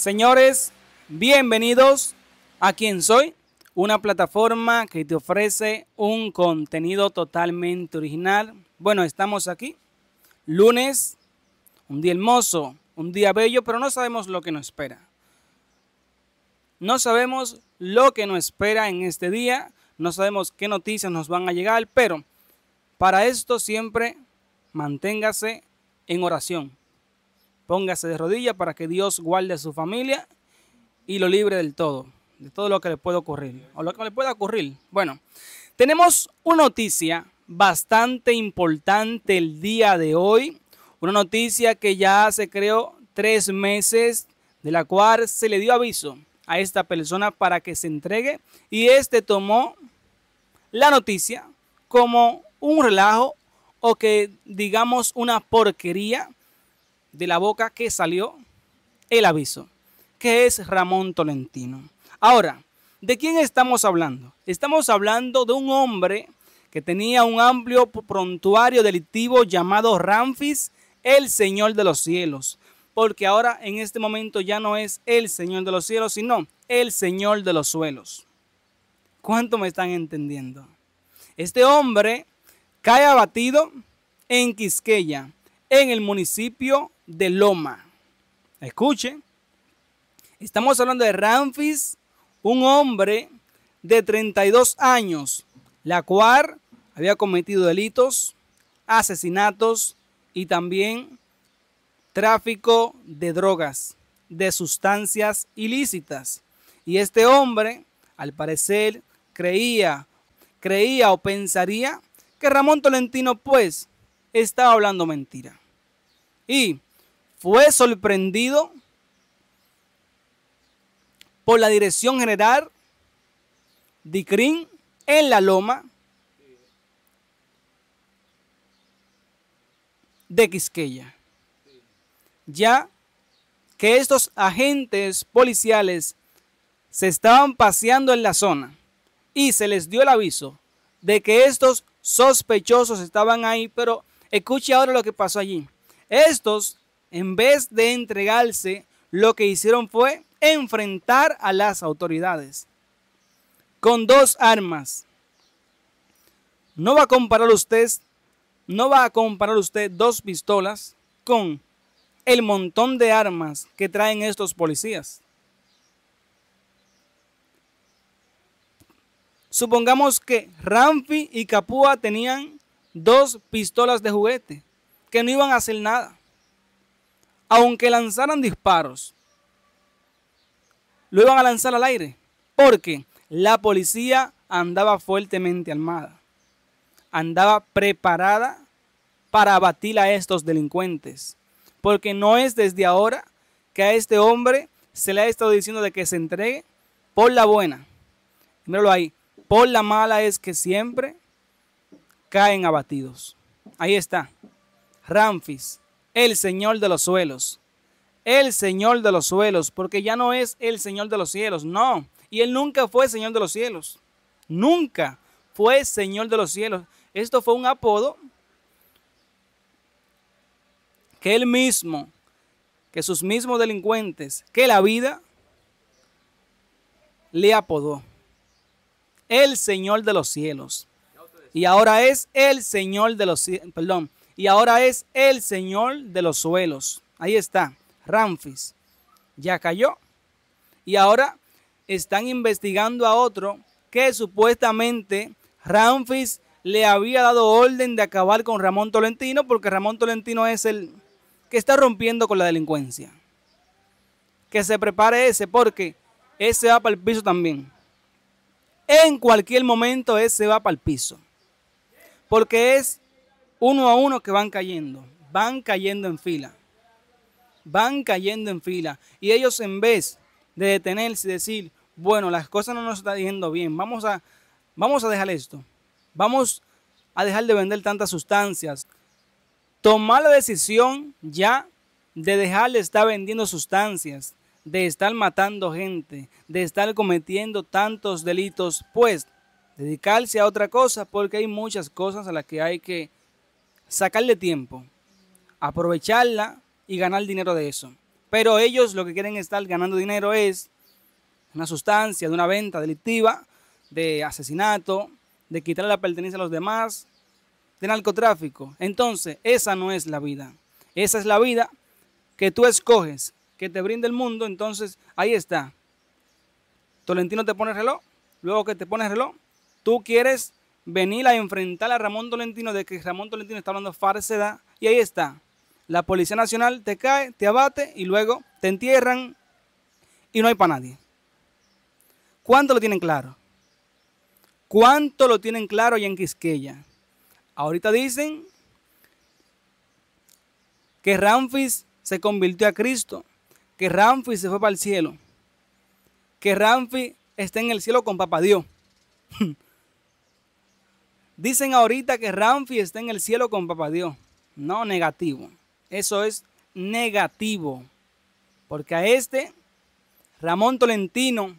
Señores, bienvenidos a quien Soy, una plataforma que te ofrece un contenido totalmente original. Bueno, estamos aquí, lunes, un día hermoso, un día bello, pero no sabemos lo que nos espera. No sabemos lo que nos espera en este día, no sabemos qué noticias nos van a llegar, pero para esto siempre manténgase en oración. Póngase de rodillas para que Dios guarde a su familia y lo libre del todo, de todo lo que le pueda ocurrir, o lo que le pueda ocurrir. Bueno, tenemos una noticia bastante importante el día de hoy, una noticia que ya se creó tres meses, de la cual se le dio aviso a esta persona para que se entregue y este tomó la noticia como un relajo o que digamos una porquería de la boca que salió el aviso, que es Ramón Tolentino. Ahora, ¿de quién estamos hablando? Estamos hablando de un hombre que tenía un amplio prontuario delictivo llamado Ramfis, el Señor de los Cielos. Porque ahora en este momento ya no es el Señor de los Cielos, sino el Señor de los Suelos. ¿Cuánto me están entendiendo? Este hombre cae abatido en Quisqueya, en el municipio de Loma. Escuchen, estamos hablando de Ramfis, un hombre de 32 años, la cual había cometido delitos, asesinatos y también tráfico de drogas, de sustancias ilícitas. Y este hombre, al parecer, creía, creía o pensaría que Ramón Tolentino, pues, estaba hablando mentira. Y fue sorprendido por la Dirección General de CRIM en La Loma de Quisqueya. Ya que estos agentes policiales se estaban paseando en la zona y se les dio el aviso de que estos sospechosos estaban ahí, pero escuche ahora lo que pasó allí. Estos en vez de entregarse, lo que hicieron fue enfrentar a las autoridades con dos armas. No va a comparar usted, no va a comparar usted dos pistolas con el montón de armas que traen estos policías. Supongamos que Ramfi y Capua tenían dos pistolas de juguete que no iban a hacer nada aunque lanzaran disparos, lo iban a lanzar al aire, porque la policía andaba fuertemente armada, andaba preparada para abatir a estos delincuentes, porque no es desde ahora que a este hombre se le ha estado diciendo de que se entregue por la buena. Míralo ahí, por la mala es que siempre caen abatidos. Ahí está, Ramfis, el Señor de los suelos. El Señor de los suelos, porque ya no es el Señor de los cielos, no. Y Él nunca fue Señor de los cielos. Nunca fue Señor de los cielos. Esto fue un apodo que Él mismo, que sus mismos delincuentes, que la vida le apodó. El Señor de los cielos. Y ahora es el Señor de los cielos, perdón, y ahora es el Señor de los suelos. Ahí está, Ramfis. Ya cayó. Y ahora están investigando a otro que supuestamente Ramfis le había dado orden de acabar con Ramón Tolentino porque Ramón Tolentino es el que está rompiendo con la delincuencia. Que se prepare ese porque ese va para el piso también. En cualquier momento ese va para el piso. Porque es uno a uno que van cayendo, van cayendo en fila, van cayendo en fila. Y ellos en vez de detenerse y decir, bueno, las cosas no nos están yendo bien, vamos a, vamos a dejar esto, vamos a dejar de vender tantas sustancias. Tomar la decisión ya de dejar de estar vendiendo sustancias, de estar matando gente, de estar cometiendo tantos delitos, pues dedicarse a otra cosa, porque hay muchas cosas a las que hay que sacarle tiempo, aprovecharla y ganar dinero de eso. Pero ellos lo que quieren estar ganando dinero es una sustancia, de una venta delictiva, de asesinato, de quitarle la pertenencia a los demás, de narcotráfico. Entonces, esa no es la vida. Esa es la vida que tú escoges, que te brinda el mundo. Entonces, ahí está. Tolentino te pone el reloj, luego que te pone reloj, tú quieres venir a enfrentar a Ramón Tolentino de que Ramón Tolentino está hablando falsedad. Y ahí está. La Policía Nacional te cae, te abate y luego te entierran y no hay para nadie. ¿Cuánto lo tienen claro? ¿Cuánto lo tienen claro allá en Quisqueya? Ahorita dicen que Ramfis se convirtió a Cristo, que Ramfis se fue para el cielo, que Ramfis está en el cielo con Papá Dios. Dicen ahorita que Ramfi está en el cielo con Papá Dios. No, negativo. Eso es negativo. Porque a este, Ramón Tolentino,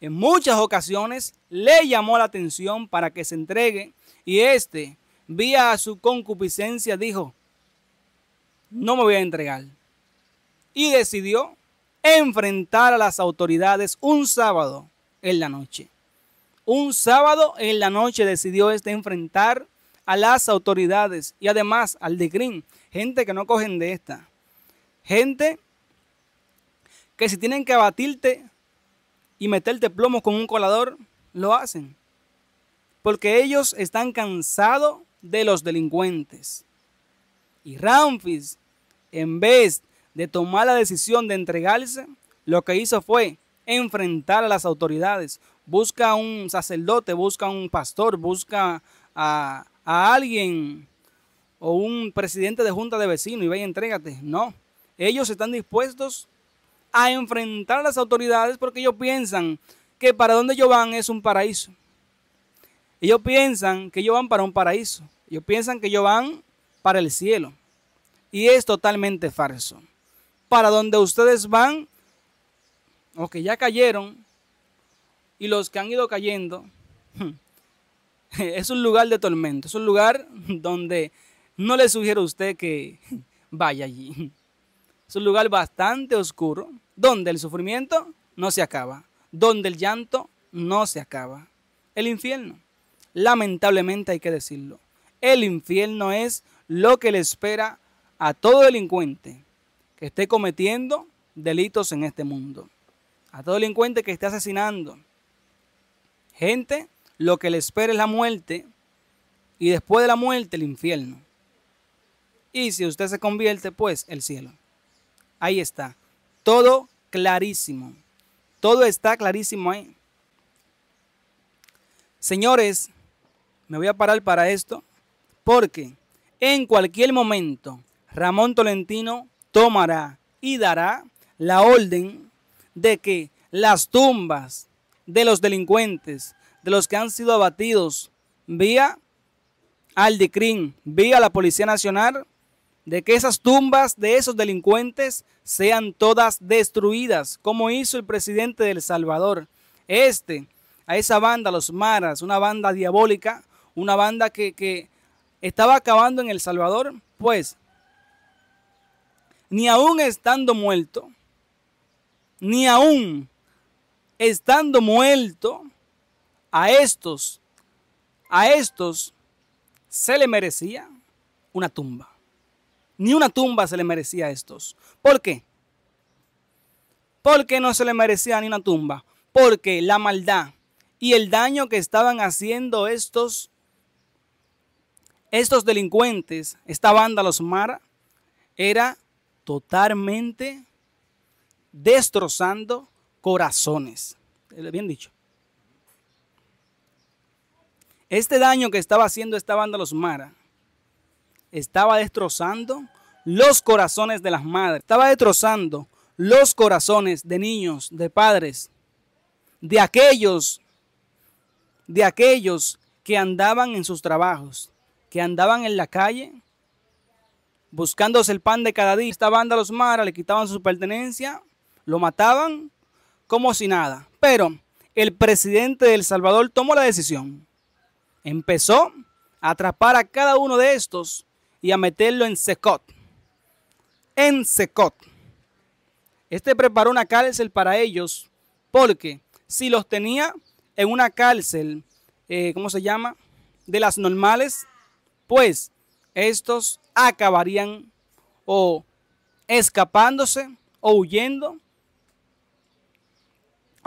en muchas ocasiones le llamó la atención para que se entregue. Y este, vía a su concupiscencia, dijo, no me voy a entregar. Y decidió enfrentar a las autoridades un sábado en la noche. Un sábado en la noche decidió este enfrentar a las autoridades y además al de Green, gente que no cogen de esta. Gente que si tienen que abatirte y meterte plomo con un colador, lo hacen. Porque ellos están cansados de los delincuentes. Y Ramfis, en vez de tomar la decisión de entregarse, lo que hizo fue enfrentar a las autoridades, busca un sacerdote, busca un pastor, busca a, a alguien o un presidente de junta de vecinos y ve y entrégate. No, ellos están dispuestos a enfrentar a las autoridades porque ellos piensan que para donde ellos van es un paraíso. Ellos piensan que ellos van para un paraíso. Ellos piensan que ellos van para el cielo. Y es totalmente falso. Para donde ustedes van, o que ya cayeron, y los que han ido cayendo, es un lugar de tormento, es un lugar donde no le sugiero a usted que vaya allí. Es un lugar bastante oscuro, donde el sufrimiento no se acaba, donde el llanto no se acaba. El infierno, lamentablemente hay que decirlo, el infierno es lo que le espera a todo delincuente que esté cometiendo delitos en este mundo, a todo delincuente que esté asesinando, Gente, lo que le espera es la muerte y después de la muerte el infierno. Y si usted se convierte, pues el cielo. Ahí está. Todo clarísimo. Todo está clarísimo ahí. Señores, me voy a parar para esto porque en cualquier momento Ramón Tolentino tomará y dará la orden de que las tumbas de los delincuentes, de los que han sido abatidos vía Crin, vía la Policía Nacional, de que esas tumbas de esos delincuentes sean todas destruidas, como hizo el presidente de El Salvador. Este, a esa banda, los Maras, una banda diabólica, una banda que, que estaba acabando en El Salvador, pues, ni aún estando muerto, ni aún estando muerto, a estos, a estos se le merecía una tumba. Ni una tumba se le merecía a estos. ¿Por qué? ¿Por qué no se le merecía ni una tumba? Porque la maldad y el daño que estaban haciendo estos, estos delincuentes, esta banda, los Mara, era totalmente destrozando corazones. Eh, bien dicho. Este daño que estaba haciendo esta banda Los Mara estaba destrozando los corazones de las madres, estaba destrozando los corazones de niños, de padres, de aquellos, de aquellos que andaban en sus trabajos, que andaban en la calle buscándose el pan de cada día. Esta banda Los Mara le quitaban su pertenencia, lo mataban como si nada. Pero el presidente de El Salvador tomó la decisión. Empezó a atrapar a cada uno de estos y a meterlo en Secot. En Secot. Este preparó una cárcel para ellos porque si los tenía en una cárcel, eh, ¿cómo se llama? De las normales, pues estos acabarían o escapándose o huyendo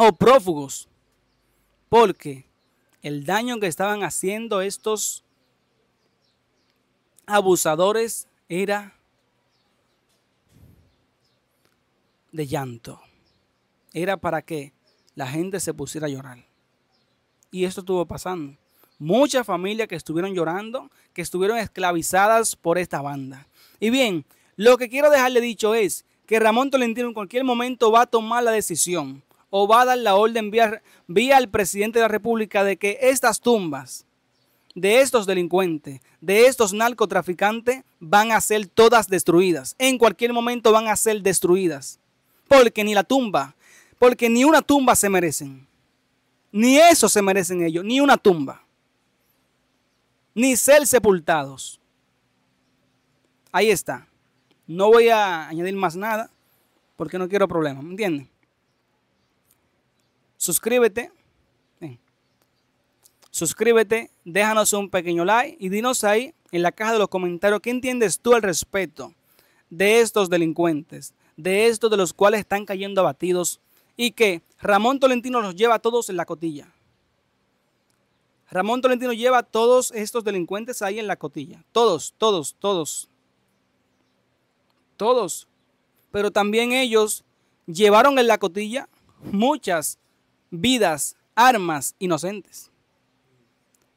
o prófugos, porque el daño que estaban haciendo estos abusadores era de llanto. Era para que la gente se pusiera a llorar. Y esto estuvo pasando. Muchas familias que estuvieron llorando, que estuvieron esclavizadas por esta banda. Y bien, lo que quiero dejarle dicho es que Ramón Tolentino en cualquier momento va a tomar la decisión o va a dar la orden vía, vía al presidente de la República de que estas tumbas de estos delincuentes, de estos narcotraficantes, van a ser todas destruidas. En cualquier momento van a ser destruidas. Porque ni la tumba, porque ni una tumba se merecen. Ni eso se merecen ellos, ni una tumba. Ni ser sepultados. Ahí está. No voy a añadir más nada porque no quiero problemas, ¿me entienden? suscríbete. Suscríbete, déjanos un pequeño like y dinos ahí en la caja de los comentarios qué entiendes tú al respecto de estos delincuentes, de estos de los cuales están cayendo abatidos y que Ramón Tolentino los lleva a todos en la cotilla. Ramón Tolentino lleva a todos estos delincuentes ahí en la cotilla. Todos, todos, todos. Todos. Pero también ellos llevaron en la cotilla muchas vidas, armas inocentes.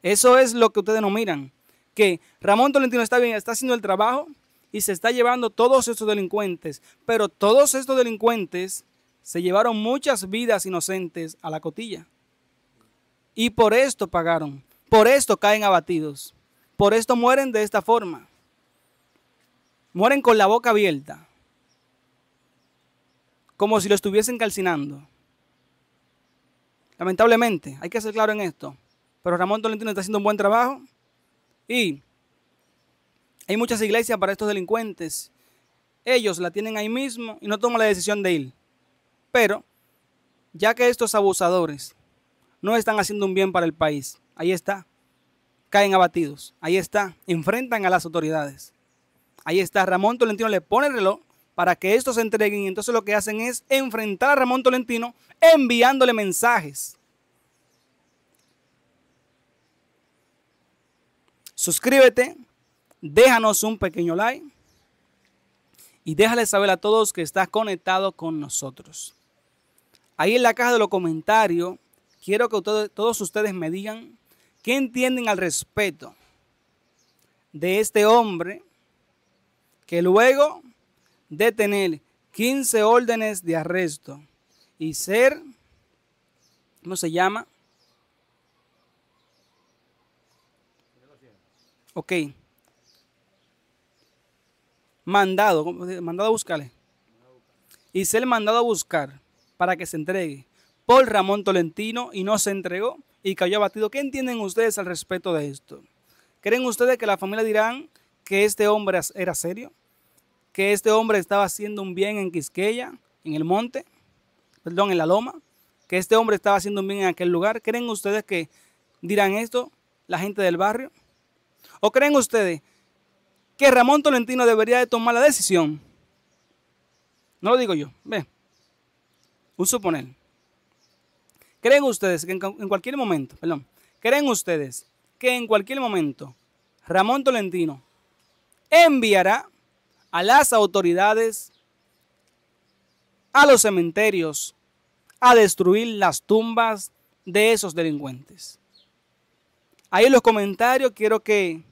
Eso es lo que ustedes no miran. Que Ramón Tolentino está bien, está haciendo el trabajo y se está llevando todos estos delincuentes. Pero todos estos delincuentes se llevaron muchas vidas inocentes a la cotilla. Y por esto pagaron. Por esto caen abatidos. Por esto mueren de esta forma. Mueren con la boca abierta. Como si lo estuviesen calcinando. Lamentablemente, hay que ser claro en esto. Pero Ramón Tolentino está haciendo un buen trabajo. Y hay muchas iglesias para estos delincuentes. Ellos la tienen ahí mismo y no toman la decisión de ir. Pero, ya que estos abusadores no están haciendo un bien para el país, ahí está. Caen abatidos. Ahí está. Enfrentan a las autoridades. Ahí está. Ramón Tolentino le pone el reloj para que estos se entreguen. Y entonces lo que hacen es enfrentar a Ramón Tolentino enviándole mensajes. Suscríbete, déjanos un pequeño like y déjale saber a todos que estás conectado con nosotros. Ahí en la caja de los comentarios, quiero que todos ustedes me digan qué entienden al respecto de este hombre que luego detener 15 órdenes de arresto y ser, ¿cómo se llama? Ok. Mandado, mandado a buscarle. Y ser mandado a buscar para que se entregue por Ramón Tolentino y no se entregó y cayó abatido. ¿Qué entienden ustedes al respecto de esto? ¿Creen ustedes que la familia dirán que este hombre era serio? que este hombre estaba haciendo un bien en Quisqueya, en el monte, perdón, en la loma, que este hombre estaba haciendo un bien en aquel lugar. ¿Creen ustedes que dirán esto la gente del barrio? ¿O creen ustedes que Ramón Tolentino debería de tomar la decisión? No lo digo yo, ve, un suponer. ¿Creen ustedes que en cualquier momento, perdón, creen ustedes que en cualquier momento Ramón Tolentino enviará a las autoridades, a los cementerios, a destruir las tumbas de esos delincuentes. Ahí en los comentarios quiero que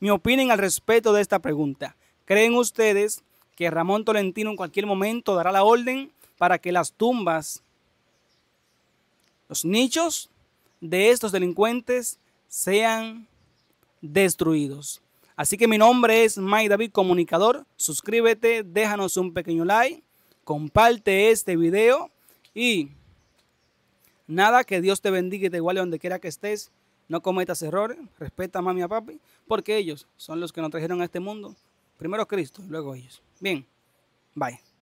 me opinen al respecto de esta pregunta. ¿Creen ustedes que Ramón Tolentino en cualquier momento dará la orden para que las tumbas, los nichos de estos delincuentes sean destruidos? Así que mi nombre es Mike David Comunicador. Suscríbete, déjanos un pequeño like, comparte este video y nada, que Dios te bendiga y te iguale donde quiera que estés. No cometas errores, respeta a mami y a papi, porque ellos son los que nos trajeron a este mundo. Primero Cristo, luego ellos. Bien, bye.